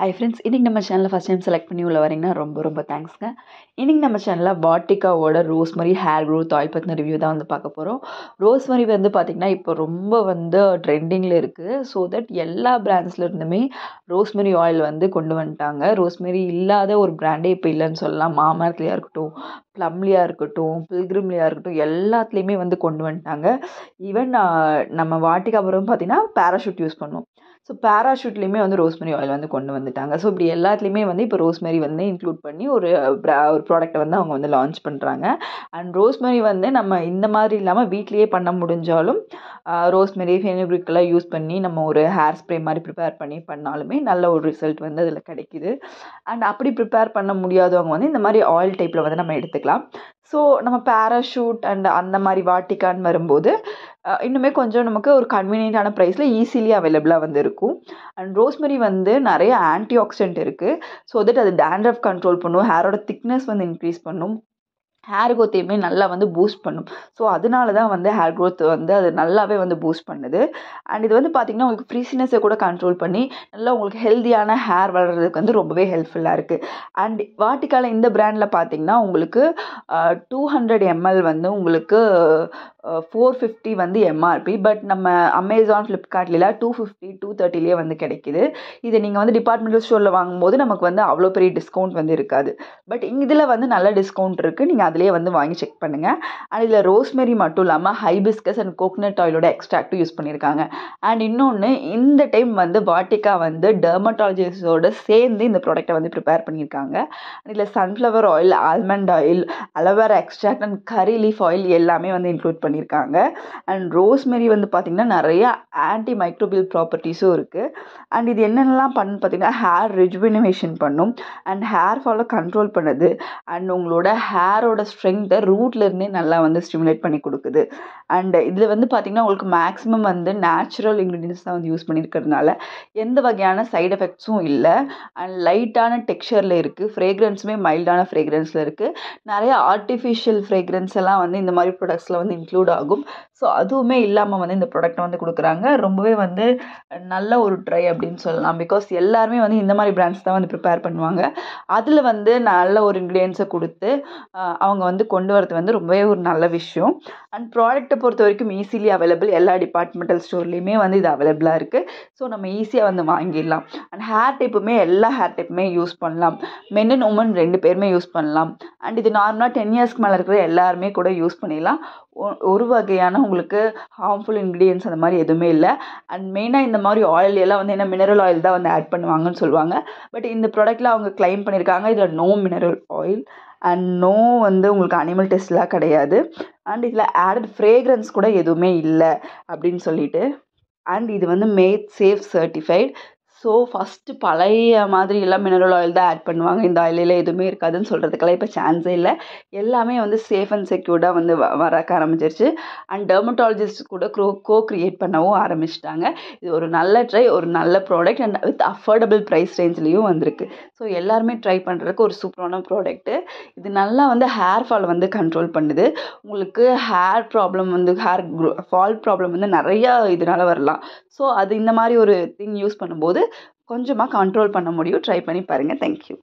hi friends இன்றைக்கி நம்ம சேனலில் ஃபஸ்ட் டைம் செலக்ட் பண்ணி உள்ள வரீங்கன்னா ரொம்ப ரொம்ப தேங்க்ஸ்ங்க இன்றைக்கி நம்ம சேனலில் பாட்டிக்காவோட rosemary hair growth oil பற்றின ரிவ்யூ தான் வந்து பார்க்க போகிறோம் ரோஸ்மரி வந்து பார்த்திங்கன்னா இப்போ ரொம்ப வந்து ட்ரெண்டிங்கில் இருக்குது ஸோ தட் எல்லா பிராண்ட்ஸ்லேருந்துமே ரோஸ்மரி ஆயில் வந்து கொண்டு வந்துட்டாங்க ரோஸ்மரி இல்லாத ஒரு பிராண்டே இப்போ இல்லைன்னு சொல்லலாம் மாமரத்துலையாக இருக்கட்டும் ப்ளம்லியாக இருக்கட்டும் பில்கிரிம்லியாக இருக்கட்டும் எல்லாத்துலேயுமே வந்து கொண்டு வந்துட்டாங்க ஈவன் நம்ம வாட்டிக்காபுரம் பார்த்திங்கன்னா பேராஷூட் யூஸ் பண்ணுவோம் ஸோ பேராஷூட்லேயுமே வந்து ரோஸ்மெரி ஆயில் வந்து கொண்டு வந்துட்டாங்க ஸோ இப்படி எல்லாத்துலேயுமே வந்து இப்போ ரோஸ்மெரி வந்து இன்க்ளூட் பண்ணி ஒரு ஒரு ப்ராடக்ட்டை வந்து அவங்க வந்து லான்ச் பண்ணுறாங்க அண்ட் ரோஸ்மெரி வந்து நம்ம இந்த மாதிரி இல்லாமல் வீட்லேயே பண்ண முடிஞ்சாலும் ரோஸ்மெரி ஃபெனிபிரிக்கெல்லாம் யூஸ் பண்ணி நம்ம ஒரு ஹேர் ஸ்ப்ரே மாதிரி ப்ரிப்பேர் பண்ணி பண்ணாலுமே நல்ல ஒரு ரிசல்ட் வந்து அதில் கிடைக்கிது அண்ட் அப்படி ப்ரிப்பேர் பண்ண முடியாதவங்க வந்து இந்த மாதிரி ஆயில் டைப்பில் வந்து நம்ம எடுத்துக்கலாம் ஸோ நம்ம பேராஷூட் அண்ட் அந்த மாதிரி வாட்டிக்கான் வரும்போது இன்னுமே கொஞ்சம் நமக்கு ஒரு கன்வீனியண்டான ப்ரைஸில் ஈஸிலி அவைலபிளாக வந்து இருக்கும் அண்ட் ரோஸ்மெரி வந்து நிறைய ஆன்டி ஆக்சிடென்ட் இருக்குது ஸோ தட் அது டேண்ட்ரஃப் கண்ட்ரோல் பண்ணும் ஹேரோட திக்னஸ் வந்து இன்க்ரீஸ் பண்ணும் ஹேர் க்ரோத்தையுமே நல்லா வந்து பூஸ்ட் பண்ணும் ஸோ அதனால தான் வந்து ஹேர் க்ரோத் வந்து அது நல்லாவே வந்து பூஸ்ட் பண்ணுது அண்ட் இது வந்து பார்த்திங்கன்னா உங்களுக்கு ஃப்ரீஸ்னஸை கூட கண்ட்ரோல் பண்ணி நல்லா உங்களுக்கு ஹெல்த்தியான ஹேர் வளர்கிறதுக்கு வந்து ரொம்பவே ஹெல்ப்ஃபுல்லாக இருக்குது அண்ட் வாட்டிக்கால இந்த பிராண்டில் பார்த்திங்கன்னா உங்களுக்கு டூ ஹண்ட்ரட் எம்எல் வந்து உங்களுக்கு ஃபோர் ஃபிஃப்டி வந்து எம்ஆர்பி பட் நம்ம அமேசான் ஃப்ளிப்கார்ட்லாம் டூ ஃபிஃப்டி டூ தேர்ட்டிலேயே வந்து கிடைக்கிது இதை நீங்கள் வந்து டிபார்ட்மெண்டல் ஸ்டோரில் வாங்கும்போது நமக்கு வந்து அவ்வளோ பெரிய டிஸ்கவுண்ட் வந்து இருக்காது பட் இதில் வந்து நல்ல டிஸ்கவுண்ட் இருக்குது நீங்கள் அதிலே வந்து வாங்கி செக் பண்ணுங்கள் அண்ட் இதில் ரோஸ்மெரி மட்டும் இல்லாமல் ஹைபிஸ்கஸ் அண்ட் கோக்னட் ஆயிலோட எக்ஸ்ட்ராக்ட்டும் யூஸ் பண்ணியிருக்காங்க அண்ட் இன்னொன்று இந்த டைம் வந்து வாட்டிக்கா வந்து டெர்மட்டாலஜிஸோடு சேர்ந்து இந்த ப்ராடக்ட்டை வந்து ப்ரிப்பேர் பண்ணியிருக்காங்க அண்ட் இதில் sunflower oil almond oil aloe vera extract and curry leaf oil எல்லாமே வந்து இன்க்ளூட் பண்ணி பண்ணியிருக்காங்க அண்ட் ரோஸ்மெரி வந்து பார்த்திங்கன்னா நிறைய ஆன்டி மைக்ரோபியல் ப்ராப்பர்ட்டிஸும் இருக்குது அண்ட் இது என்னென்னலாம் பண்ணு பார்த்திங்கன்னா ஹேர் ரிஜுவினேஷன் பண்ணும் அண்ட் ஹேர் ஃபாலை கண்ட்ரோல் பண்ணுது அண்ட் உங்களோட ஹேரோட ஸ்ட்ரென்த்தை ரூட்லேருந்தே நல்லா வந்து ஸ்டிமுலேட் பண்ணி கொடுக்குது அண்ட் இதில் வந்து பார்த்திங்கன்னா உங்களுக்கு மேக்ஸிமம் வந்து நேச்சுரல் இன்க்ரீடியன்ஸ் தான் வந்து யூஸ் பண்ணியிருக்கிறதுனால எந்த வகையான சைடு எஃபெக்ட்ஸும் இல்லை அண்ட் லைட்டான டெக்ஸ்சரில் இருக்குது ஃப்ரேக்ரன்ஸுமே மைல்டான ஃப்ரேக்ரன்ஸில் இருக்குது நிறைய ஆர்டிஃபிஷியல் ஃப்ரேக்ரன்ஸ் எல்லாம் வந்து இந்த மாதிரி ப்ராடக்ட்ஸில் வந்து இன்க்ளூட் இன்க்ளூட் ஆகும் ஸோ அதுவுமே இல்லாமல் வந்து இந்த ப்ராடக்ட்டை வந்து கொடுக்குறாங்க ரொம்பவே வந்து நல்ல ஒரு ட்ரை அப்படின்னு சொல்லலாம் பிகாஸ் எல்லாருமே வந்து இந்த மாதிரி பிராண்ட்ஸ் தான் வந்து ப்ரிப்பேர் பண்ணுவாங்க அதில் வந்து நல்ல ஒரு இன்க்ரீடியன்ஸை கொடுத்து அவங்க வந்து கொண்டு வரது வந்து ரொம்பவே ஒரு நல்ல விஷயம் அண்ட் ப்ராடக்ட்டை பொறுத்த வரைக்கும் ஈஸிலி அவைலபிள் எல்லா டிபார்ட்மெண்டல் ஸ்டோர்லேயுமே வந்து இது அவைலபிளாக இருக்குது ஸோ நம்ம ஈஸியாக வந்து வாங்கிடலாம் அண்ட் ஹேர் டைப்புமே எல்லா ஹேர் டைப்புமே யூஸ் பண்ணலாம் மென் அண்ட் உமன் ரெண்டு பேருமே யூஸ் பண்ணலாம் அண்ட் இது நார்மலாக டென் இயர்ஸ்க்கு மேலே இருக்கிற எல்லாருமே கூட யூஸ் பண்ணிடலாம் ஒரு வகையான உங்களுக்கு ஹார்ம்ஃபுல் இன்க்ரீடியன்ஸ் அந்த மாதிரி எதுவுமே இல்லை அண்ட் மெயினாக இந்த மாதிரி ஆயில் எல்லாம் வந்து என்ன மினரல் ஆயில் தான் வந்து ஆட் பண்ணுவாங்கன்னு சொல்லுவாங்க பட் இந்த ப்ராடக்ட்டில் அவங்க கிளைம் பண்ணியிருக்காங்க இதில் no mineral oil and no வந்து உங்களுக்கு அனிமல் டெஸ்ட்லாம் கிடையாது அண்ட் இதில் ஆடட் ஃப்ரேக்ரன்ஸ் கூட எதுவுமே இல்லை அப்படின்னு சொல்லிட்டு அண்ட் இது வந்து made safe certified so first பழைய மாதிரி எல்லாம் மினரல் ஆயில் தான் ஆட் பண்ணுவாங்க இந்த ஆயிலில் எதுவுமே இருக்காதுன்னு சொல்கிறதுக்கெல்லாம் இப்போ சான்ஸே இல்லை எல்லாமே வந்து சேஃப் அண்ட் செக்யூர்டாக வந்து வ வரக்க ஆரம்பிச்சிருச்சு அண்ட் டெர்மட்டாலஜிஸ்ட் கூட க்ரோ கோ க்ரியேட் பண்ணவும் ஆரம்பிச்சிட்டாங்க இது ஒரு நல்ல ட்ரை ஒரு நல்ல product and with affordable price ரேஞ்ச்லேயும் வந்திருக்கு ஸோ எல்லாருமே ட்ரை பண்ணுறதுக்கு ஒரு சூப்பரான ப்ராடக்ட்டு இது நல்லா வந்து ஹேர் ஃபால் வந்து கண்ட்ரோல் பண்ணுது உங்களுக்கு ஹேர் ப்ராப்ளம் வந்து ஹேர் ஃபால் ப்ராப்ளம் வந்து நிறையா இதனால் வரலாம் ஸோ அது இந்த மாதிரி ஒரு திங் யூஸ் பண்ணும்போது கொஞ்சமாக கண்ட்ரோல் பண்ண முடியும் ட்ரை பண்ணி பாருங்கள் தேங்க்யூ